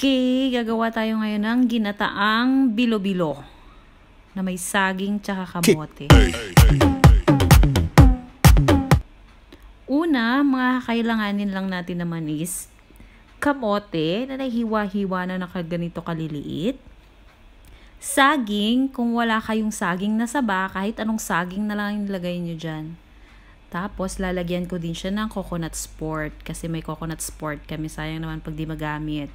Okay, gagawa tayo ngayon ng ginataang bilo-bilo na may saging tsaka kamote. Una, mga kailanganin lang natin naman is kamote na nahiwa-hiwa na nakaganito kaliliit. Saging, kung wala kayong saging na saba, kahit anong saging na lang ilagay nyo dyan. Tapos, lalagyan ko din siya ng coconut sport kasi may coconut sport kami. Sayang naman pag di magamit.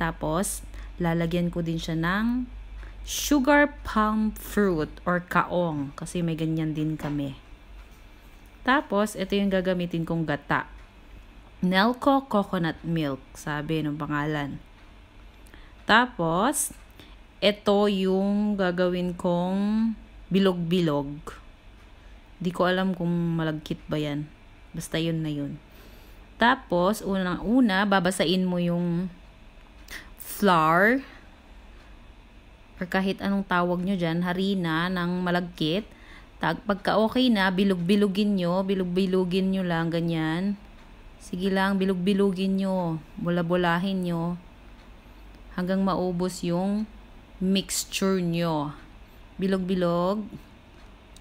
Tapos, lalagyan ko din siya ng sugar palm fruit or kaong kasi may ganyan din kami. Tapos, ito yung gagamitin kong gata. Nelco coconut milk, sabi ng pangalan. Tapos, ito yung gagawin kong bilog-bilog. Di ko alam kung malagkit ba yan. Basta yun na yun. Tapos, unang-una, babasain mo yung flour or kahit anong tawag nyo dyan, harina ng malagkit. Tag, pagka okay na, bilog-bilugin nyo, bilog-bilugin nyo lang, ganyan. Sige lang, bilog-bilugin nyo, bula-bulahin nyo, hanggang maubos yung mixture nyo. Bilog-bilog.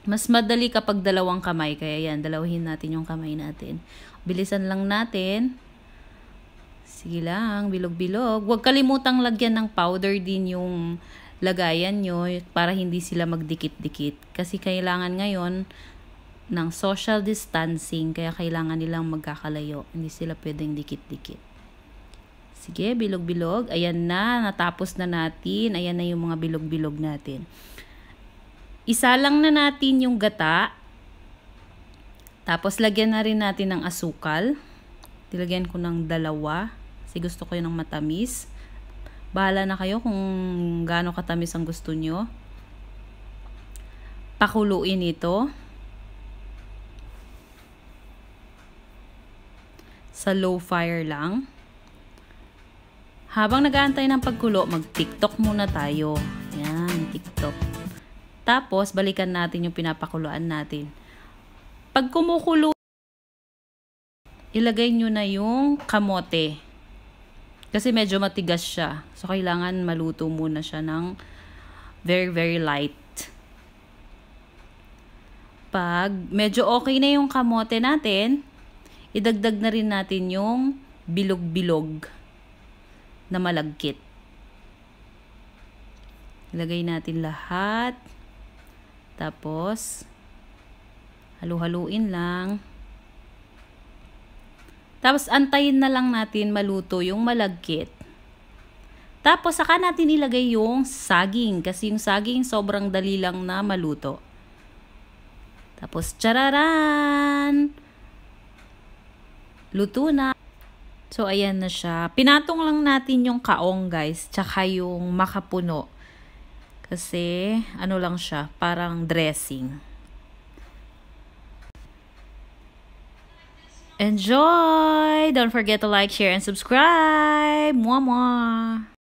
Mas madali kapag dalawang kamay, kaya yan, dalawahin natin yung kamay natin. Bilisan lang natin. Sige lang, bilog-bilog. Huwag kalimutang lagyan ng powder din yung lagayan nyo para hindi sila magdikit-dikit. Kasi kailangan ngayon ng social distancing, kaya kailangan nilang magkakalayo. Hindi sila pwedeng dikit-dikit. Sige, bilog-bilog. Ayan na, natapos na natin. Ayan na yung mga bilog-bilog natin. Isa lang na natin yung gata. Tapos, lagyan na rin natin ng asukal. Tilagyan ko ng dalawa. Kasi gusto ko yun ng matamis. Bahala na kayo kung gaano katamis ang gusto nyo. Pakuluin ito. Sa low fire lang. Habang nag-aantay ng pagkulo, mag-tiktok muna tayo. Yan, tiktok. Tapos, balikan natin yung pinapakuluan natin. Pag kumukulo, ilagay nyo na yung kamote. Kasi medyo matigas siya. So, kailangan maluto muna siya ng very, very light. Pag medyo okay na yung kamote natin, idagdag na rin natin yung bilog-bilog na malagkit. Ilagay natin lahat. Tapos, halu-haluin lang. Tapos antayin na lang natin maluto yung malagkit. Tapos saka natin ilagay yung saging kasi yung saging sobrang dali lang na maluto. Tapos chararan! Luto na. So ayan na siya. Pinatong lang natin yung kaong guys, tsaka yung makapuno. Kasi ano lang siya, parang dressing. Enjoy! Don't forget to like, share, and subscribe! Mwah mwah!